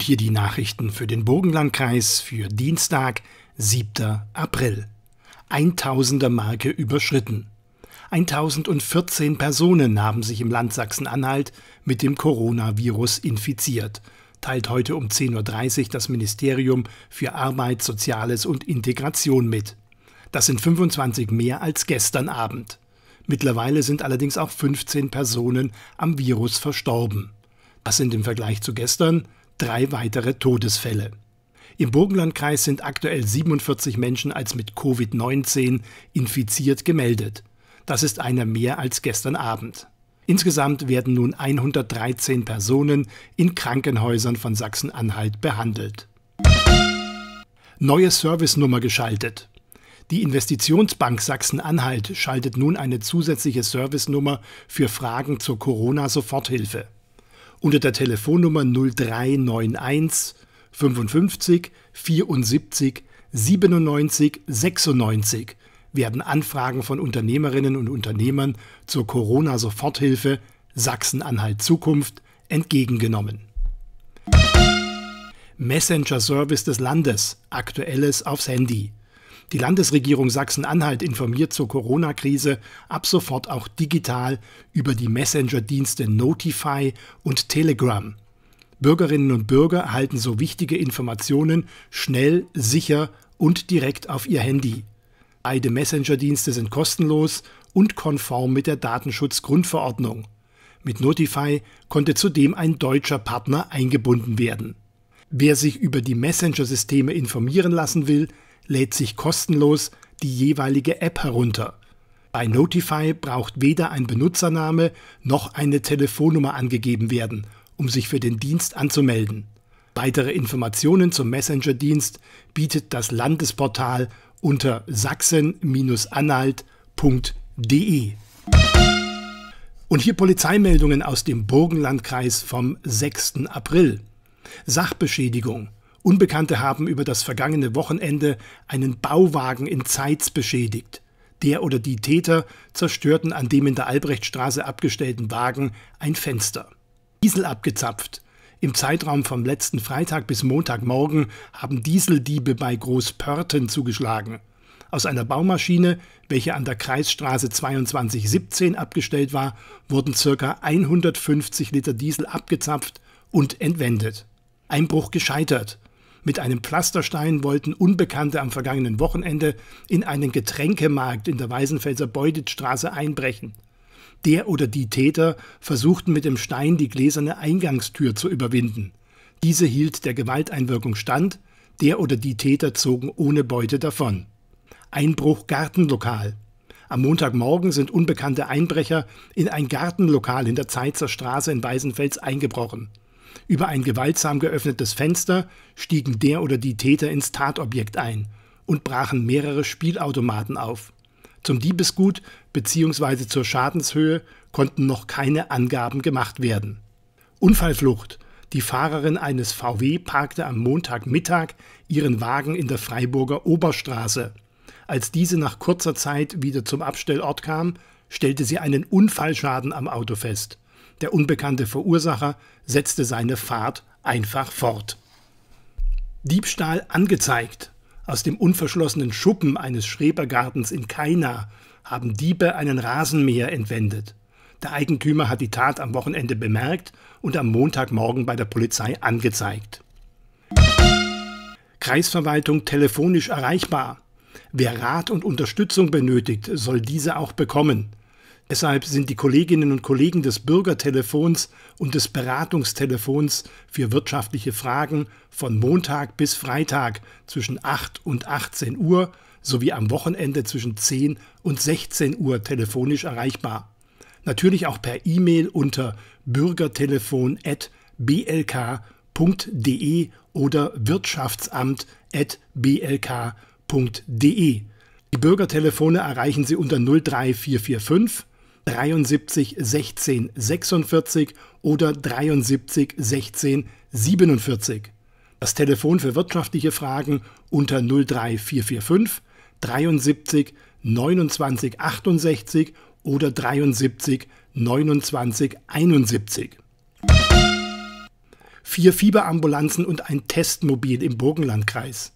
und hier die Nachrichten für den Burgenlandkreis für Dienstag, 7. April. 1000er Marke überschritten. 1014 Personen haben sich im Land Sachsen-Anhalt mit dem Coronavirus infiziert, teilt heute um 10.30 Uhr das Ministerium für Arbeit, Soziales und Integration mit. Das sind 25 mehr als gestern Abend. Mittlerweile sind allerdings auch 15 Personen am Virus verstorben. Das sind im Vergleich zu gestern drei weitere Todesfälle. Im Burgenlandkreis sind aktuell 47 Menschen als mit Covid-19 infiziert gemeldet. Das ist einer mehr als gestern Abend. Insgesamt werden nun 113 Personen in Krankenhäusern von Sachsen-Anhalt behandelt. Neue Servicenummer geschaltet. Die Investitionsbank Sachsen-Anhalt schaltet nun eine zusätzliche Servicenummer für Fragen zur Corona-Soforthilfe unter der Telefonnummer 0391 55 74 97 96 werden Anfragen von Unternehmerinnen und Unternehmern zur Corona-Soforthilfe Sachsen-Anhalt Zukunft entgegengenommen. Messenger-Service des Landes, aktuelles aufs Handy. Die Landesregierung Sachsen-Anhalt informiert zur Corona-Krise ab sofort auch digital über die Messenger-Dienste Notify und Telegram. Bürgerinnen und Bürger erhalten so wichtige Informationen schnell, sicher und direkt auf ihr Handy. Beide Messenger-Dienste sind kostenlos und konform mit der Datenschutzgrundverordnung. Mit Notify konnte zudem ein deutscher Partner eingebunden werden. Wer sich über die Messenger-Systeme informieren lassen will, lädt sich kostenlos die jeweilige App herunter. Bei Notify braucht weder ein Benutzername noch eine Telefonnummer angegeben werden, um sich für den Dienst anzumelden. Weitere Informationen zum Messenger-Dienst bietet das Landesportal unter sachsen-anhalt.de. Und hier Polizeimeldungen aus dem Burgenlandkreis vom 6. April. Sachbeschädigung. Unbekannte haben über das vergangene Wochenende einen Bauwagen in Zeitz beschädigt. Der oder die Täter zerstörten an dem in der Albrechtstraße abgestellten Wagen ein Fenster. Diesel abgezapft. Im Zeitraum vom letzten Freitag bis Montagmorgen haben Dieseldiebe bei Großpörten zugeschlagen. Aus einer Baumaschine, welche an der Kreisstraße 2217 abgestellt war, wurden ca. 150 Liter Diesel abgezapft und entwendet. Einbruch gescheitert. Mit einem Pflasterstein wollten Unbekannte am vergangenen Wochenende in einen Getränkemarkt in der Weißenfelser Beuditzstraße einbrechen. Der oder die Täter versuchten mit dem Stein die gläserne Eingangstür zu überwinden. Diese hielt der Gewalteinwirkung stand, der oder die Täter zogen ohne Beute davon. Einbruch Gartenlokal. Am Montagmorgen sind unbekannte Einbrecher in ein Gartenlokal in der Zeitzer Straße in Weißenfels eingebrochen. Über ein gewaltsam geöffnetes Fenster stiegen der oder die Täter ins Tatobjekt ein und brachen mehrere Spielautomaten auf. Zum Diebesgut bzw. zur Schadenshöhe konnten noch keine Angaben gemacht werden. Unfallflucht. Die Fahrerin eines VW parkte am Montagmittag ihren Wagen in der Freiburger Oberstraße. Als diese nach kurzer Zeit wieder zum Abstellort kam, stellte sie einen Unfallschaden am Auto fest. Der unbekannte Verursacher setzte seine Fahrt einfach fort. Diebstahl angezeigt. Aus dem unverschlossenen Schuppen eines Schrebergartens in Kaina haben Diebe einen Rasenmäher entwendet. Der Eigentümer hat die Tat am Wochenende bemerkt und am Montagmorgen bei der Polizei angezeigt. Kreisverwaltung telefonisch erreichbar. Wer Rat und Unterstützung benötigt, soll diese auch bekommen. Deshalb sind die Kolleginnen und Kollegen des Bürgertelefons und des Beratungstelefons für wirtschaftliche Fragen von Montag bis Freitag zwischen 8 und 18 Uhr sowie am Wochenende zwischen 10 und 16 Uhr telefonisch erreichbar. Natürlich auch per E-Mail unter bürgertelefon.blk.de oder wirtschaftsamt.blk.de. Die Bürgertelefone erreichen Sie unter 03445 73 16 46 oder 73 16 47. Das Telefon für wirtschaftliche Fragen unter 03445 73 29 68 oder 73 29 71. Vier Fieberambulanzen und ein Testmobil im Burgenlandkreis.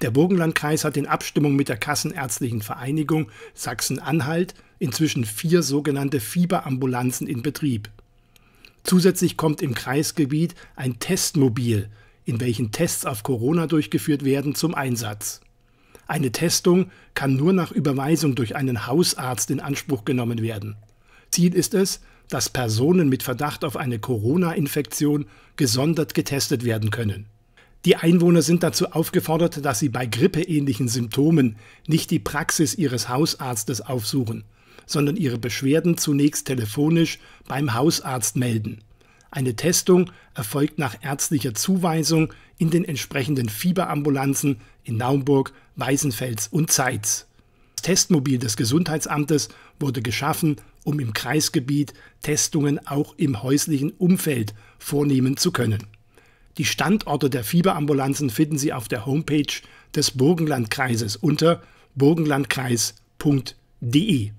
Der Burgenlandkreis hat in Abstimmung mit der Kassenärztlichen Vereinigung Sachsen-Anhalt inzwischen vier sogenannte Fieberambulanzen in Betrieb. Zusätzlich kommt im Kreisgebiet ein Testmobil, in welchen Tests auf Corona durchgeführt werden, zum Einsatz. Eine Testung kann nur nach Überweisung durch einen Hausarzt in Anspruch genommen werden. Ziel ist es, dass Personen mit Verdacht auf eine Corona-Infektion gesondert getestet werden können. Die Einwohner sind dazu aufgefordert, dass sie bei grippeähnlichen Symptomen nicht die Praxis ihres Hausarztes aufsuchen, sondern ihre Beschwerden zunächst telefonisch beim Hausarzt melden. Eine Testung erfolgt nach ärztlicher Zuweisung in den entsprechenden Fieberambulanzen in Naumburg, Weißenfels und Zeitz. Das Testmobil des Gesundheitsamtes wurde geschaffen, um im Kreisgebiet Testungen auch im häuslichen Umfeld vornehmen zu können. Die Standorte der Fieberambulanzen finden Sie auf der Homepage des Burgenlandkreises unter burgenlandkreis.de.